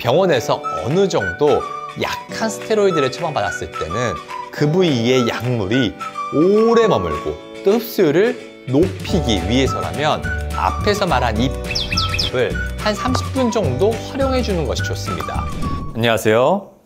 병원에서 어느 정도 약한 스테로이드를 처방받았을 때는 그 부위의 약물이 오래 머물고 또 흡수율을 높이기 위해서라면 앞에서 말한 이을한 30분 정도 활용해 주는 것이 좋습니다. 안녕하세요.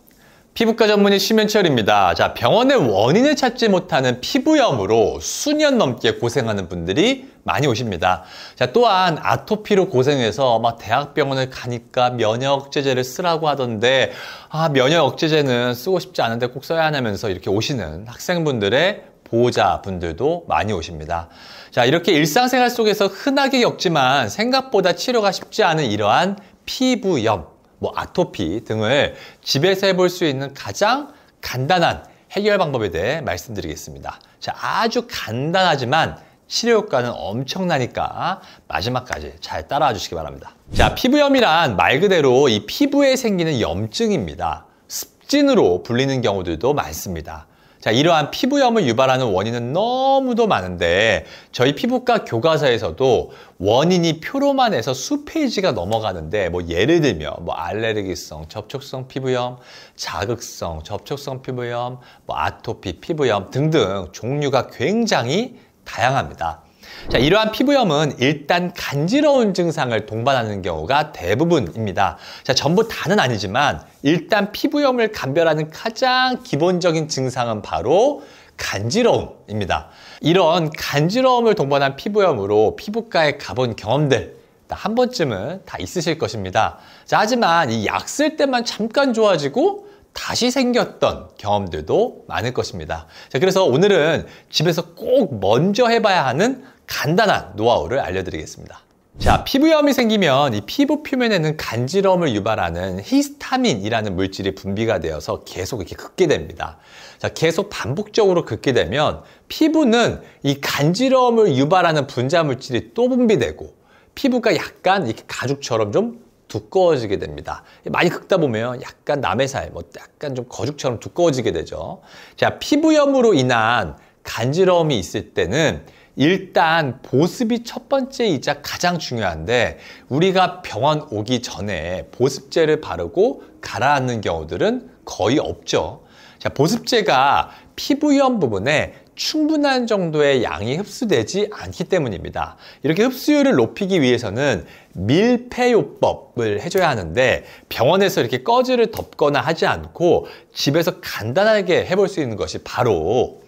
피부과 전문의 심현철입니다. 자, 병원의 원인을 찾지 못하는 피부염으로 수년 넘게 고생하는 분들이 많이 오십니다. 자, 또한 아토피로 고생해서 막 대학병원을 가니까 면역 억제제를 쓰라고 하던데 아, 면역 억제제는 쓰고 싶지 않은데 꼭 써야 하냐면서 이렇게 오시는 학생분들의 보호자분들도 많이 오십니다. 자, 이렇게 일상생활 속에서 흔하게 겪지만 생각보다 치료가 쉽지 않은 이러한 피부염. 뭐 아토피 등을 집에서 해볼 수 있는 가장 간단한 해결 방법에 대해 말씀드리겠습니다. 자, 아주 간단하지만 치료 효과는 엄청나니까 마지막까지 잘 따라와 주시기 바랍니다. 자, 피부염이란 말 그대로 이 피부에 생기는 염증입니다. 습진으로 불리는 경우들도 많습니다. 자, 이러한 피부염을 유발하는 원인은 너무도 많은데 저희 피부과 교과서에서도 원인이 표로만 해서 수페이지가 넘어가는데 뭐 예를 들면 뭐 알레르기성 접촉성 피부염, 자극성 접촉성 피부염, 뭐 아토피 피부염 등등 종류가 굉장히 다양합니다. 자, 이러한 피부염은 일단 간지러운 증상을 동반하는 경우가 대부분입니다. 자, 전부 다는 아니지만 일단 피부염을 감별하는 가장 기본적인 증상은 바로 간지러움입니다. 이런 간지러움을 동반한 피부염으로 피부과에 가본 경험들 한 번쯤은 다 있으실 것입니다. 자, 하지만 이 약 쓸 때만 잠깐 좋아지고 다시 생겼던 경험들도 많을 것입니다. 자, 그래서 오늘은 집에서 꼭 먼저 해봐야 하는 간단한 노하우를 알려드리겠습니다. 자, 피부염이 생기면 이 피부 표면에는 간지러움을 유발하는 히스타민이라는 물질이 분비가 되어서 계속 이렇게 긋게 됩니다. 자, 계속 반복적으로 긋게 되면 피부는 이 간지러움을 유발하는 분자 물질이 또 분비되고 피부가 약간 이렇게 가죽처럼 좀 두꺼워지게 됩니다. 많이 긁다 보면 약간 남의 살, 뭐 약간 좀 거죽처럼 두꺼워지게 되죠. 자, 피부염으로 인한 간지러움이 있을 때는 일단 보습이 첫 번째이자 가장 중요한데 우리가 병원 오기 전에 보습제를 바르고 가라앉는 경우들은 거의 없죠. 자, 보습제가 피부염 부분에 충분한 정도의 양이 흡수되지 않기 때문입니다. 이렇게 흡수율을 높이기 위해서는 밀폐요법을 해줘야 하는데 병원에서 이렇게 꺼지를 덮거나 하지 않고 집에서 간단하게 해볼 수 있는 것이 바로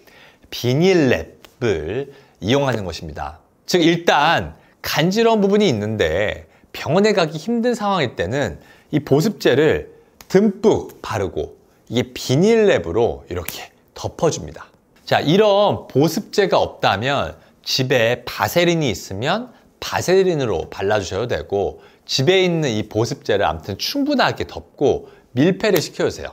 비닐랩을 이용하는 것입니다. 즉 일단 간지러운 부분이 있는데 병원에 가기 힘든 상황일 때는 이 보습제를 듬뿍 바르고 이게 비닐랩으로 이렇게 덮어줍니다. 자 이런 보습제가 없다면 집에 바세린이 있으면 바세린으로 발라주셔도 되고 집에 있는 이 보습제를 아무튼 충분하게 덮고 밀폐를 시켜주세요.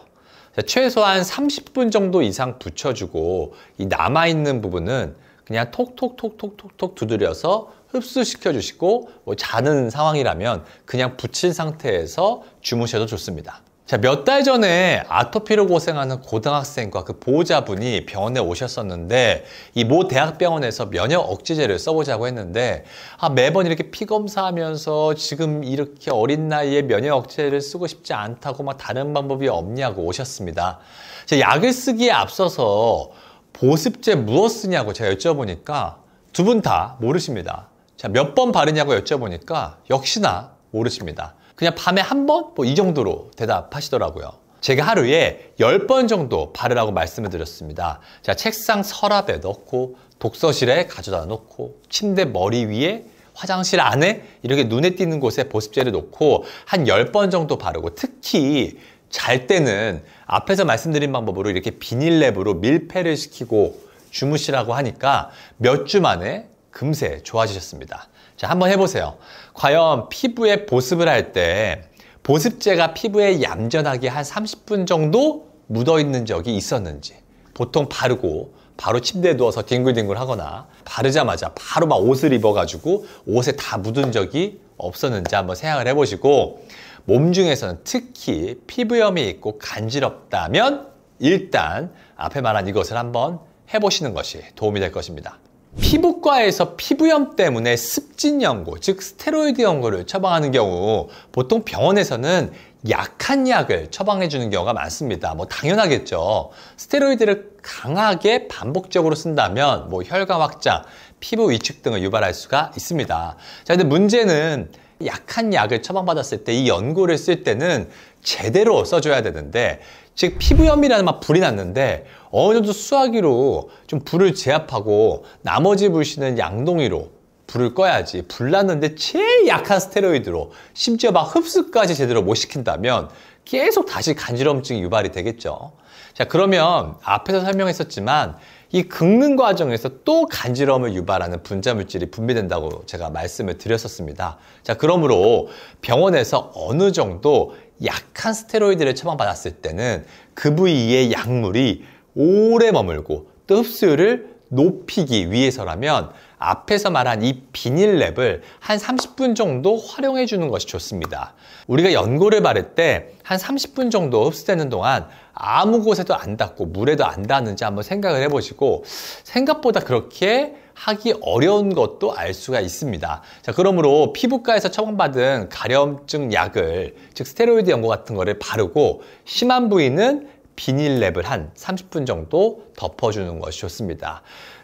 자, 최소한 30분 정도 이상 붙여주고 이 남아있는 부분은 그냥 톡톡톡톡톡톡 두드려서 흡수시켜 주시고 뭐 자는 상황이라면 그냥 붙인 상태에서 주무셔도 좋습니다. 자, 몇 달 전에 아토피로 고생하는 고등학생과 그 보호자분이 병원에 오셨었는데 이 모 대학병원에서 면역 억제제를 써보자고 했는데 아, 매번 이렇게 피 검사하면서 지금 이렇게 어린 나이에 면역 억제제를 쓰고 싶지 않다고 막 다른 방법이 없냐고 오셨습니다. 자, 약을 쓰기에 앞서서 보습제 무엇 쓰냐고 제가 여쭤보니까 두 분 다 모르십니다. 자, 몇 번 바르냐고 여쭤보니까 역시나 모르십니다. 그냥 밤에 한 번? 뭐 이 정도로 대답하시더라고요. 제가 하루에 10번 정도 바르라고 말씀을 드렸습니다. 자, 책상 서랍에 넣고, 독서실에 가져다 놓고, 침대 머리 위에, 화장실 안에 이렇게 눈에 띄는 곳에 보습제를 놓고 한 10번 정도 바르고 특히 잘 때는 앞에서 말씀드린 방법으로 이렇게 비닐랩으로 밀폐를 시키고 주무시라고 하니까 몇 주 만에 금세 좋아지셨습니다. 자, 한번 해보세요. 과연 피부에 보습을 할 때 보습제가 피부에 얌전하게 한 30분 정도 묻어있는 적이 있었는지 보통 바르고 바로 침대에 누워서 뒹굴뒹굴 하거나 바르자마자 바로 막 옷을 입어가지고 옷에 다 묻은 적이 없었는지 한번 생각을 해보시고 몸 중에서는 특히 피부염이 있고 간지럽다면 일단 앞에 말한 이것을 한번 해보시는 것이 도움이 될 것입니다. 피부과에서 피부염 때문에 습진 연고, 즉 스테로이드 연고를 처방하는 경우 보통 병원에서는 약한 약을 처방해 주는 경우가 많습니다. 뭐 당연하겠죠. 스테로이드를 강하게 반복적으로 쓴다면 뭐 혈관 확장, 피부 위축 등을 유발할 수가 있습니다. 자, 근데 문제는 약한 약을 처방받았을 때 이 연고를 쓸 때는 제대로 써줘야 되는데 즉 피부염이라는 막 불이 났는데 어느 정도 수화기로 좀 불을 제압하고 나머지 불씨는 양동이로 불을 꺼야지 불 났는데 제일 약한 스테로이드로 심지어 막 흡수까지 제대로 못 시킨다면 계속 다시 간지럼증이 유발이 되겠죠. 자, 그러면 앞에서 설명했었지만 이 긁는 과정에서 또 간지러움을 유발하는 분자물질이 분비된다고 제가 말씀을 드렸었습니다. 자, 그러므로 병원에서 어느 정도 약한 스테로이드를 처방받았을 때는 그 부위의 약물이 오래 머물고 또 흡수율을 높이기 위해서라면 앞에서 말한 이 비닐랩을 한 30분 정도 활용해 주는 것이 좋습니다. 우리가 연고를 바를 때 한 30분 정도 흡수되는 동안 아무 곳에도 안 닿고 물에도 안 닿는지 한번 생각을 해보시고 생각보다 그렇게 하기 어려운 것도 알 수가 있습니다. 자, 그러므로 피부과에서 처방받은 가려움증 약을 즉 스테로이드 연고 같은 거를 바르고 심한 부위는 비닐랩을 한 30분 정도 덮어주는 것이 좋습니다.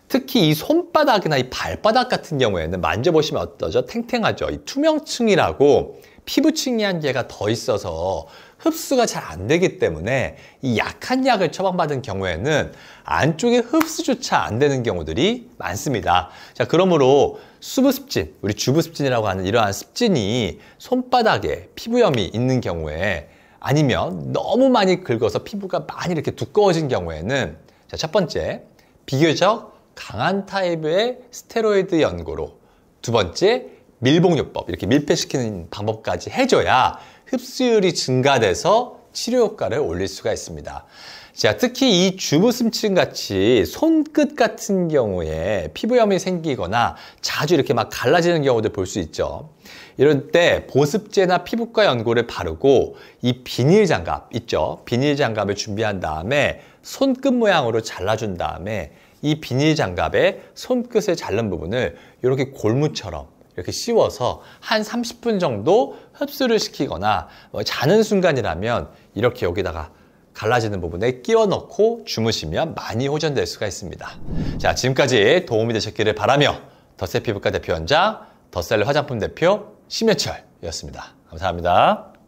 특히 이 손바닥이나 이 발바닥 같은 경우에는 만져보시면 어떠죠? 탱탱하죠? 이 투명층이라고 피부층이 한 개가 더 있어서 흡수가 잘 안 되기 때문에 이 약한 약을 처방받은 경우에는 안쪽에 흡수조차 안 되는 경우들이 많습니다. 자, 그러므로 수부습진, 우리 주부습진이라고 하는 이러한 습진이 손바닥에 피부염이 있는 경우에 아니면 너무 많이 긁어서 피부가 많이 이렇게 두꺼워진 경우에는 자, 첫 번째, 비교적 강한 타입의 스테로이드 연고로 두 번째, 밀봉요법, 이렇게 밀폐시키는 방법까지 해줘야 흡수율이 증가돼서 치료 효과를 올릴 수가 있습니다. 자, 특히 이 주부슴증 같이 손끝 같은 경우에 피부염이 생기거나 자주 이렇게 막 갈라지는 경우도 볼 수 있죠. 이럴 때 보습제나 피부과 연고를 바르고 이 비닐 장갑 있죠. 비닐 장갑을 준비한 다음에 손끝 모양으로 잘라준 다음에 이 비닐 장갑에 손끝에 자른 부분을 이렇게 골무처럼 이렇게 씌워서 한 30분 정도 흡수를 시키거나 뭐 자는 순간이라면 이렇게 여기다가 갈라지는 부분에 끼워 넣고 주무시면 많이 호전될 수가 있습니다. 자, 지금까지 도움이 되셨기를 바라며 더셀 피부과 대표원장, 더셀 화장품 대표 심현철이었습니다. 감사합니다.